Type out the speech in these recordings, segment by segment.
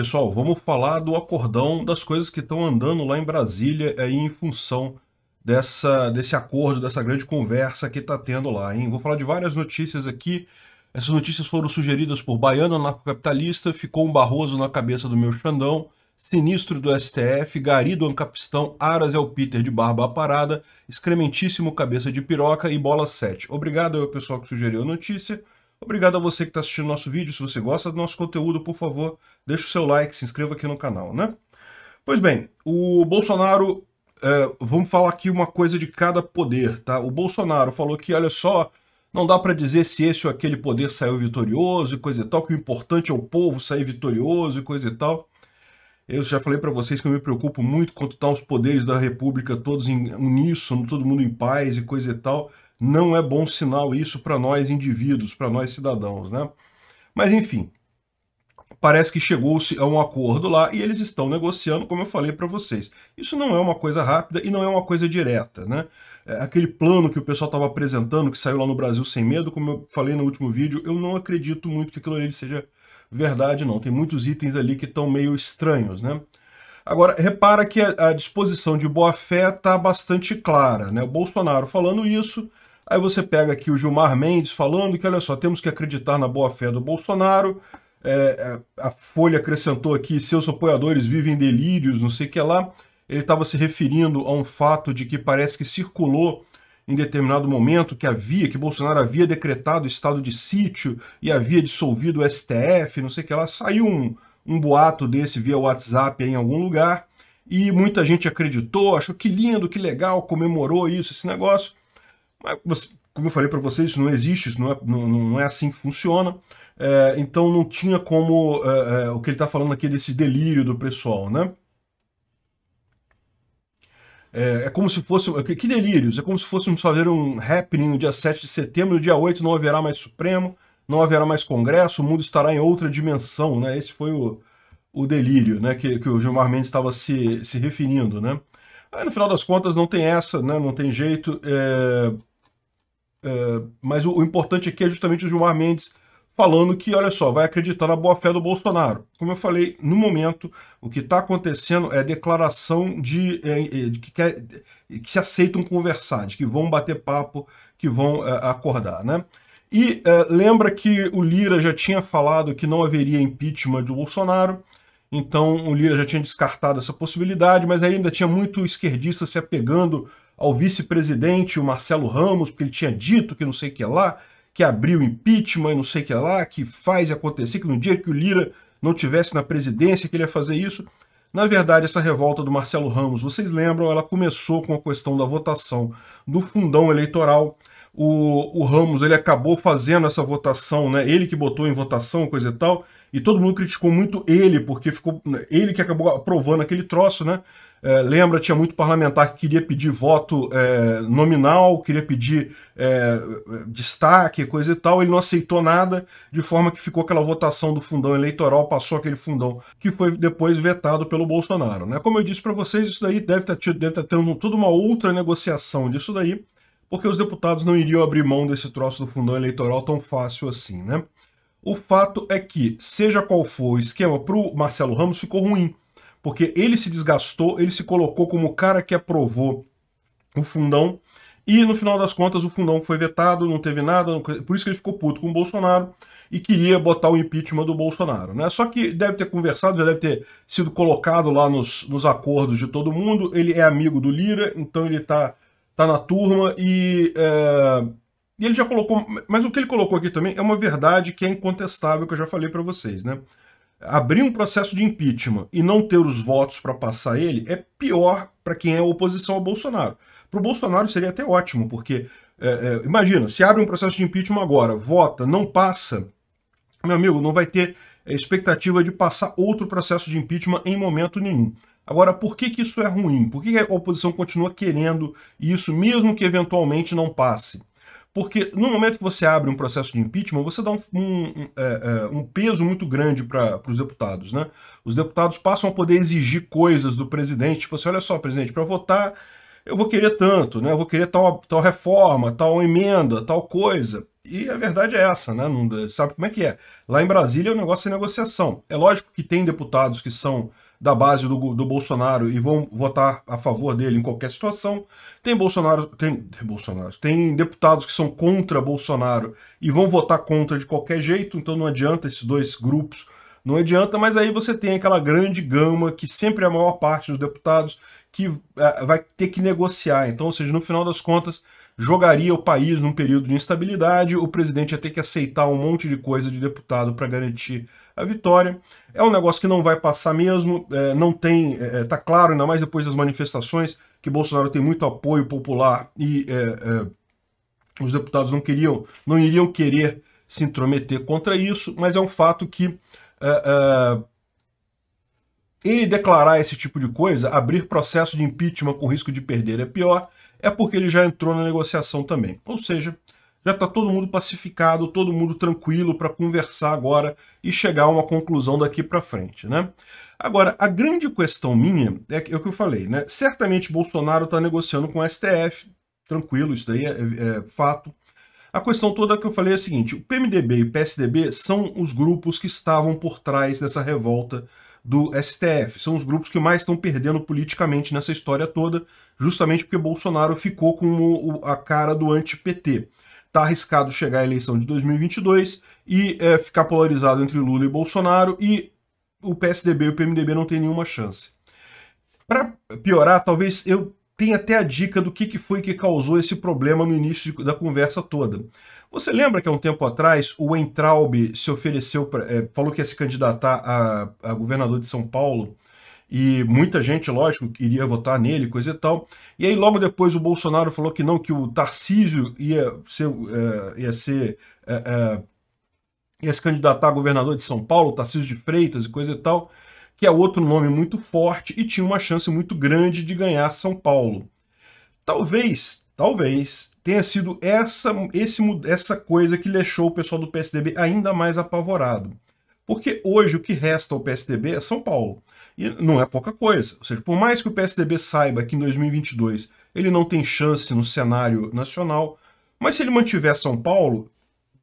Pessoal, vamos falar do acordão, das coisas que estão andando lá em Brasília aí é, em função dessa, desse acordo, dessa grande conversa que está tendo lá. Hein? Vou falar de várias notícias aqui. Essas notícias foram sugeridas por Baiano, anarcocapitalista, ficou um Barroso na cabeça do meu Xandão, Sinistro do STF, Gari do Ancapistão, Aras é o Peter de Barba Parada, Excrementíssimo Cabeça de Piroca e Bola 7. Obrigado ao pessoal que sugeriu a notícia. Obrigado a você que está assistindo nosso vídeo. Se você gosta do nosso conteúdo, por favor, deixe o seu like, se inscreva aqui no canal, né? Pois bem, o Bolsonaro, é, vamos falar aqui uma coisa de cada poder, tá? O Bolsonaro falou que, olha só, não dá para dizer se esse ou aquele poder saiu vitorioso e coisa e tal, que o importante é o povo sair vitorioso e coisa e tal. Eu já falei para vocês que eu me preocupo muito quanto estão tá os poderes da República todos em uníssono, todo mundo em paz e coisa e tal. Não é bom sinal isso para nós indivíduos, para nós cidadãos, né? Mas enfim, parece que chegou-se a um acordo lá e eles estão negociando, como eu falei para vocês. Isso não é uma coisa rápida e não é uma coisa direta, né? É, aquele plano que o pessoal estava apresentando, que saiu lá no Brasil sem medo, como eu falei no último vídeo, eu não acredito muito que aquilo ali seja verdade, não. Tem muitos itens ali que estão meio estranhos, né? Agora, repara que a, disposição de boa-fé está bastante clara, né? O Bolsonaro falando isso, Aí você pega aqui o Gilmar Mendes falando que, olha só, temos que acreditar na boa-fé do Bolsonaro. É, é a Folha acrescentou aqui, seus apoiadores vivem delírios, não sei o que lá. Ele estava se referindo a um fato de que parece que circulou em determinado momento que havia, que Bolsonaro havia decretado estado de sítio e havia dissolvido o STF, não sei o que lá. Saiu um, um boato desse via WhatsApp em algum lugar e muita gente acreditou, achou que lindo, que legal, comemorou isso, esse negócio. Mas, como eu falei para vocês, isso não existe, isso não é, não, não é assim que funciona. É, então não tinha como é, é o que ele está falando aqui desse delírio do pessoal, né? É, é, como se fosse. É, que delírios! É como se fôssemos fazer um happening no dia 7 de setembro, no dia 8 não haverá mais Supremo, não haverá mais Congresso, o mundo estará em outra dimensão, né? Esse foi o, o delírio né? que, que o Gilmar Mendes estava se, se referindo, né? Aí, no final das contas, não tem essa, né? Não tem jeito. É... É, mas o, o, importante aqui é justamente o Gilmar Mendes falando que, olha só, vai acreditar na boa-fé do Bolsonaro. Como eu falei, no momento, o que está acontecendo é declaração de, é, é, de, que, quer, que se aceitam conversar, de que vão bater papo, que vão é, acordar, né? E é, lembra que o Lira já tinha falado que não haveria impeachment do Bolsonaro, então o Lira já tinha descartado essa possibilidade, mas ainda tinha muito esquerdista se apegando ao vice-presidente, o Marcelo Ramos, porque ele tinha dito que não sei o que lá, que abriu impeachment e não sei o que lá, que faz acontecer, que no dia que o Lira não tivesse na presidência, que ele ia fazer isso. Na verdade, essa revolta do Marcelo Ramos, vocês lembram, ela começou com a questão da votação do fundão eleitoral o, o Ramos ele acabou fazendo essa votação, né? Ele que botou em votação, coisa e tal, e todo mundo criticou muito ele, porque ficou né, ele que acabou aprovando aquele troço, né? É, lembra, tinha muito parlamentar que queria pedir voto é, nominal, queria pedir é, destaque, coisa e tal. Ele não aceitou nada, de forma que ficou aquela votação do fundão eleitoral, passou aquele fundão, que foi depois vetado pelo Bolsonaro. Né? Como eu disse para vocês, isso daí deve estar tá, tá tendo toda uma outra negociação disso daí porque os deputados não iriam abrir mão desse troço do fundão eleitoral tão fácil assim, né? O fato é que, seja qual for o esquema, para o Marcelo Ramos ficou ruim, porque ele se desgastou, ele se colocou como o cara que aprovou o fundão, e no final das contas o fundão foi vetado, não teve nada, não... por isso que ele ficou puto com o Bolsonaro e queria botar o impeachment do Bolsonaro. Né? Só que deve ter conversado, já deve ter sido colocado lá nos, nos acordos de todo mundo, ele é amigo do Lira, então ele está tá na turma e, é, e ele já colocou. Mas o que ele colocou aqui também é uma verdade que é incontestável, que eu já falei para vocês, né? Abrir um processo de impeachment e não ter os votos para passar ele é pior para quem é oposição ao Bolsonaro. Para o Bolsonaro seria até ótimo, porque é, é, imagina, se abre um processo de impeachment agora, vota, não passa, meu amigo, não vai ter é, expectativa de passar outro processo de impeachment em momento nenhum. Agora, por que, que isso é ruim? Por que, que a oposição continua querendo isso, mesmo que eventualmente não passe? Porque no momento que você abre um processo de impeachment, você dá um, um, um, é, é, um peso muito grande para os deputados. Né? Os deputados passam a poder exigir coisas do presidente, tipo assim, olha só, presidente, para votar eu vou querer tanto, né? eu vou querer tal, tal reforma, tal emenda, tal coisa. E a verdade é essa, né? Não, sabe como é que é? Lá em Brasília o negócio é negociação. É lógico que tem deputados que são da base do, do Bolsonaro e vão votar a favor dele em qualquer situação. Tem Bolsonaro, tem, tem Bolsonaro, tem deputados que são contra Bolsonaro e vão votar contra de qualquer jeito, então não adianta esses dois grupos não adianta, mas aí você tem aquela grande gama que sempre é a maior parte dos deputados que é, vai ter que negociar. Então, ou seja, no final das contas, jogaria o país num período de instabilidade, o presidente ia ter que aceitar um monte de coisa de deputado para garantir a vitória. É um negócio que não vai passar mesmo, é, não tem, é, é, tá claro, ainda mais depois das manifestações, que Bolsonaro tem muito apoio popular e é, é, os deputados não queriam, não iriam querer se intrometer contra isso, mas é um fato que é, ele declarar esse tipo de coisa, abrir processo de impeachment com risco de perder é pior, é porque ele já entrou na negociação também. Ou seja, já está todo mundo pacificado, todo mundo tranquilo para conversar agora e chegar a uma conclusão daqui para frente, né? Agora, a grande questão minha é, é o que eu falei, né? Certamente Bolsonaro está negociando com o STF, tranquilo, isso daí é, é, é fato. A questão toda que eu falei é a seguinte, o PMDB e o PSDB são os grupos que estavam por trás dessa revolta do STF. São os grupos que mais estão perdendo politicamente nessa história toda, justamente porque Bolsonaro ficou com o, a cara do anti-PT. Está arriscado chegar à eleição de 2022 e é, ficar polarizado entre Lula e Bolsonaro, e o PSDB e o PMDB não tem nenhuma chance. Para piorar, talvez eu tenha até a dica do que, que foi que causou esse problema no início da conversa toda. Você lembra que há um tempo atrás o Entraub se ofereceu, pra, é, falou que ia se candidatar a, a governador de São Paulo e muita gente, lógico, iria votar nele, coisa e tal. E aí logo depois o Bolsonaro falou que não, que o Tarcísio ia ser, é, ia ser é, é, ia se candidatar a governador de São Paulo, Tarcísio de Freitas e coisa e tal, que é outro nome muito forte e tinha uma chance muito grande de ganhar São Paulo. Talvez, talvez tenha sido essa, esse, essa coisa que deixou o pessoal do PSDB ainda mais apavorado. Porque hoje o que resta ao PSDB é São Paulo. E não é pouca coisa. Ou seja, por mais que o PSDB saiba que em 2022 ele não tem chance no cenário nacional, mas se ele mantiver São Paulo,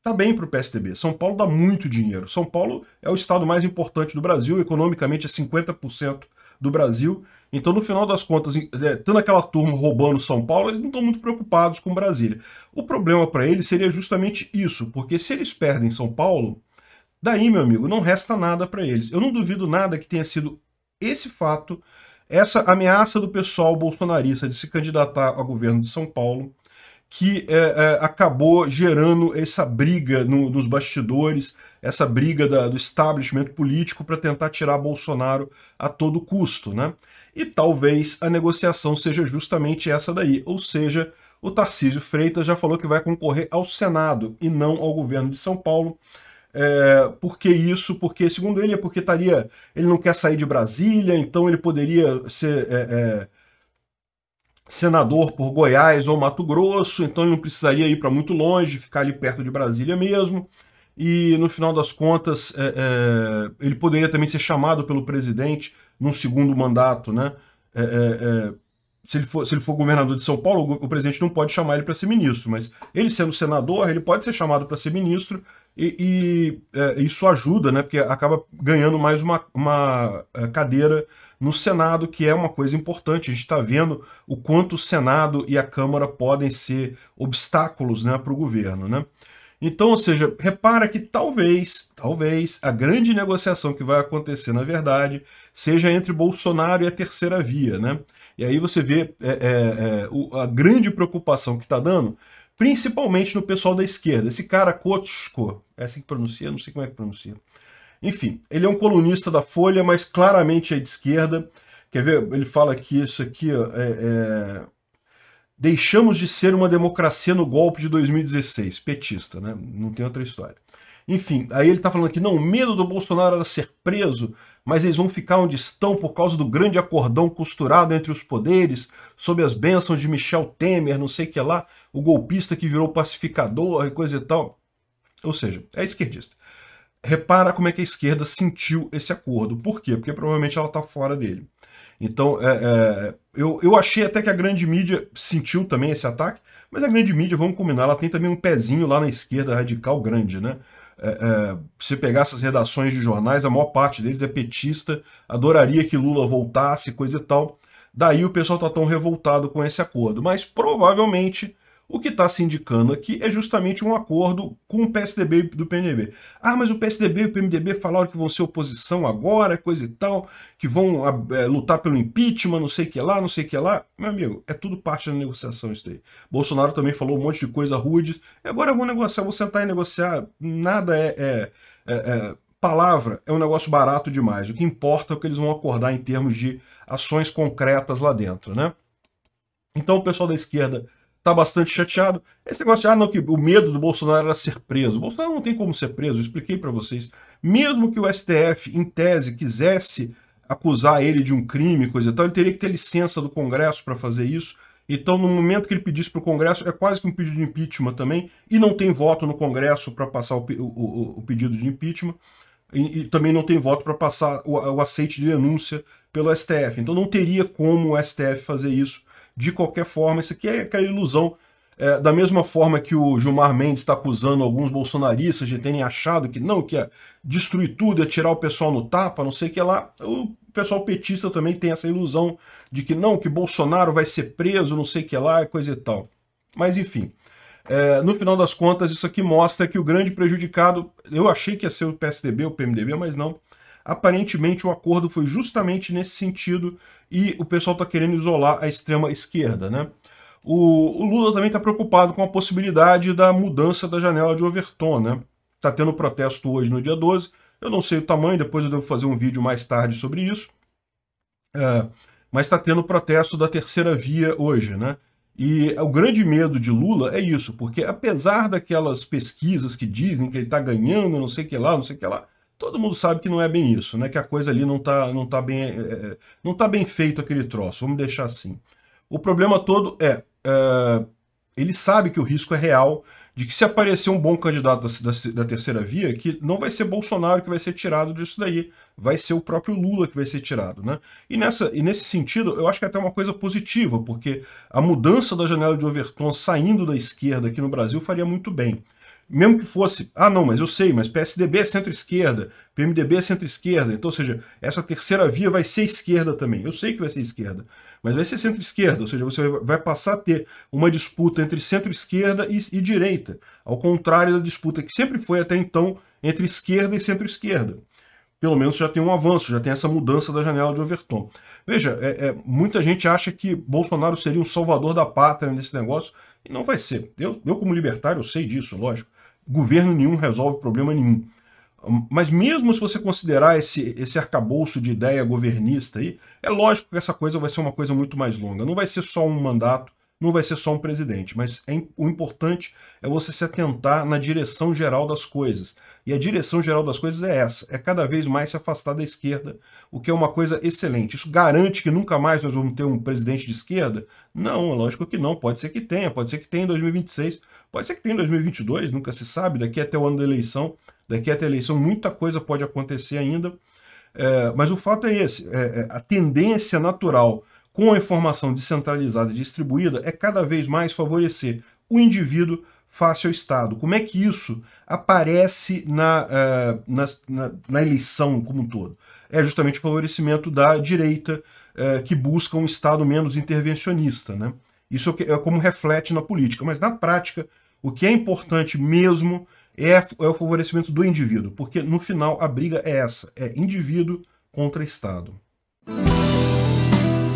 tá bem para o PSDB. São Paulo dá muito dinheiro. São Paulo é o estado mais importante do Brasil, economicamente é 50% do Brasil. Então, no final das contas, é, tendo aquela turma roubando São Paulo, eles não estão muito preocupados com Brasília. O problema para eles seria justamente isso, porque se eles perdem São Paulo, daí, meu amigo, não resta nada para eles. Eu não duvido nada que tenha sido esse fato, essa ameaça do pessoal bolsonarista de se candidatar ao governo de São Paulo, que é, é, acabou gerando essa briga no, nos bastidores, essa briga da, do establishment político para tentar tirar Bolsonaro a todo custo. Né? E talvez a negociação seja justamente essa daí, ou seja, o Tarcísio Freitas já falou que vai concorrer ao Senado e não ao governo de São Paulo. É, por que isso? Porque, segundo ele, é porque estaria. Ele não quer sair de Brasília, então ele poderia ser é, é, senador por Goiás ou Mato Grosso, então ele não precisaria ir para muito longe, ficar ali perto de Brasília mesmo. E no final das contas, é, é, ele poderia também ser chamado pelo presidente num segundo mandato, né? É, se ele, for, se ele for governador de São Paulo, o presidente não pode chamar ele para ser ministro, mas ele sendo senador, ele pode ser chamado para ser ministro e, e é, isso ajuda, né? Porque acaba ganhando mais uma, uma é, cadeira no Senado, que é uma coisa importante. A gente está vendo o quanto o Senado e a Câmara podem ser obstáculos né, para o governo. Né? Então, ou seja, repara que talvez, talvez, a grande negociação que vai acontecer, na verdade, seja entre Bolsonaro e a terceira via. Né? E aí você vê é, é, é, a grande preocupação que está dando principalmente no pessoal da esquerda. Esse cara, Kotschko, é assim que pronuncia, não sei como é que pronuncia. Enfim, ele é um colunista da Folha, mas claramente é de esquerda. Quer ver? Ele fala que isso aqui ó, é, é... Deixamos de ser uma democracia no golpe de 2016. Petista, né? Não tem outra história. Enfim, aí ele está falando que não, o medo do Bolsonaro era ser preso, mas eles vão ficar onde estão por causa do grande acordão costurado entre os poderes, sob as bênçãos de Michel Temer, não sei o que lá o golpista que virou pacificador e coisa e tal. Ou seja, é esquerdista. Repara como é que a esquerda sentiu esse acordo. Por quê? Porque provavelmente ela está fora dele. Então, é, é, eu, eu achei até que a grande mídia sentiu também esse ataque, mas a grande mídia, vamos combinar, ela tem também um pezinho lá na esquerda radical grande, né? É, é, se pegar essas redações de jornais, a maior parte deles é petista, adoraria que Lula voltasse, coisa e tal. Daí o pessoal tá tão revoltado com esse acordo. Mas provavelmente o que está se indicando aqui é justamente um acordo com o PSDB do PMDB. Ah, mas o PSDB e o PMDB falaram que vão ser oposição agora, coisa e tal, que vão ah, é, lutar pelo impeachment, não sei o que lá, não sei o que lá. Meu amigo, é tudo parte da negociação isso daí. Bolsonaro também falou um monte de coisa rude. Agora eu vou negociar, vou sentar e negociar. Nada é, é, é, é palavra é um negócio barato demais. O que importa é o que eles vão acordar em termos de ações concretas lá dentro, né? Então o pessoal da esquerda está bastante chateado. Esse negócio de, ah, não, que o medo do Bolsonaro era ser preso. O Bolsonaro não tem como ser preso, eu expliquei para vocês. Mesmo que o STF, em tese, quisesse acusar ele de um crime, coisa e tal, ele teria que ter licença do Congresso para fazer isso. Então, no momento que ele pedisse para o Congresso, é quase que um pedido de impeachment também, e não tem voto no Congresso para passar o, o, o, pedido de impeachment, e, e também não tem voto para passar o, o aceite de denúncia pelo STF. Então, não teria como o STF fazer isso de qualquer forma. Isso aqui é aquela é ilusão. É, da mesma forma que o Gilmar Mendes está acusando alguns bolsonaristas de terem achado que não, que é destruir tudo, é tirar o pessoal no tapa, não sei o que lá, o pessoal petista também tem essa ilusão de que não, que Bolsonaro vai ser preso, não sei o que lá, coisa e tal. Mas enfim, é, no final das contas, isso aqui mostra que o grande prejudicado, eu achei que ia ser o PSDB, o PMDB, mas não, Aparentemente, o acordo foi justamente nesse sentido e o pessoal está querendo isolar a extrema esquerda, né? O, o Lula também está preocupado com a possibilidade da mudança da janela de Overton, né? Está tendo protesto hoje no dia 12. Eu não sei o tamanho, depois eu devo fazer um vídeo mais tarde sobre isso. É, mas está tendo protesto da terceira via hoje, né? E o grande medo de Lula é isso, porque apesar daquelas pesquisas que dizem que ele está ganhando, não sei o que lá, não sei o que lá, todo mundo sabe que não é bem isso, né? Que a coisa ali não está não tá bem, é, é, não tá bem feito aquele troço, vamos deixar assim. O problema todo é, é, ele sabe que o risco é real de que se aparecer um bom candidato da, da, da, terceira via, que não vai ser Bolsonaro que vai ser tirado disso daí, vai ser o próprio Lula que vai ser tirado, né? E, nessa, e nesse sentido, eu acho que é até uma coisa positiva, porque a mudança da janela de Overton saindo da esquerda aqui no Brasil faria muito bem mesmo que fosse, ah não, mas eu sei, mas PSDB é centro-esquerda, PMDB é centro-esquerda, então, ou seja, essa terceira via vai ser esquerda também. Eu sei que vai ser esquerda, mas vai ser centro-esquerda, ou seja, você vai passar a ter uma disputa entre centro-esquerda e, e, direita, ao contrário da disputa que sempre foi até então entre esquerda e centro-esquerda. Pelo menos já tem um avanço, já tem essa mudança da janela de Overton. Veja, é, é, muita gente acha que Bolsonaro seria um salvador da pátria nesse negócio, e não vai ser. Eu, eu como libertário, eu sei disso, lógico governo nenhum resolve problema nenhum. Mas mesmo se você considerar esse, esse arcabouço de ideia governista aí, é lógico que essa coisa vai ser uma coisa muito mais longa. Não vai ser só um mandato não vai ser só um presidente, mas é, o importante é você se atentar na direção geral das coisas. E a direção geral das coisas é essa, é cada vez mais se afastar da esquerda, o que é uma coisa excelente. Isso garante que nunca mais nós vamos ter um presidente de esquerda? Não, lógico que não, pode ser que tenha, pode ser que tenha em 2026, pode ser que tenha em 2022, nunca se sabe, daqui até o ano da eleição, daqui até a eleição muita coisa pode acontecer ainda, é, mas o fato é esse, é, é a tendência natural com a informação descentralizada e distribuída é cada vez mais favorecer o indivíduo face ao Estado. Como é que isso aparece na, uh, eh, na, na, na, eleição como um todo? É justamente o favorecimento da direita uh, que busca um Estado menos intervencionista. Né? Isso é, é como reflete na política, mas na prática o que é importante mesmo é, é o favorecimento do indivíduo, porque no final a briga é essa, é indivíduo contra Estado.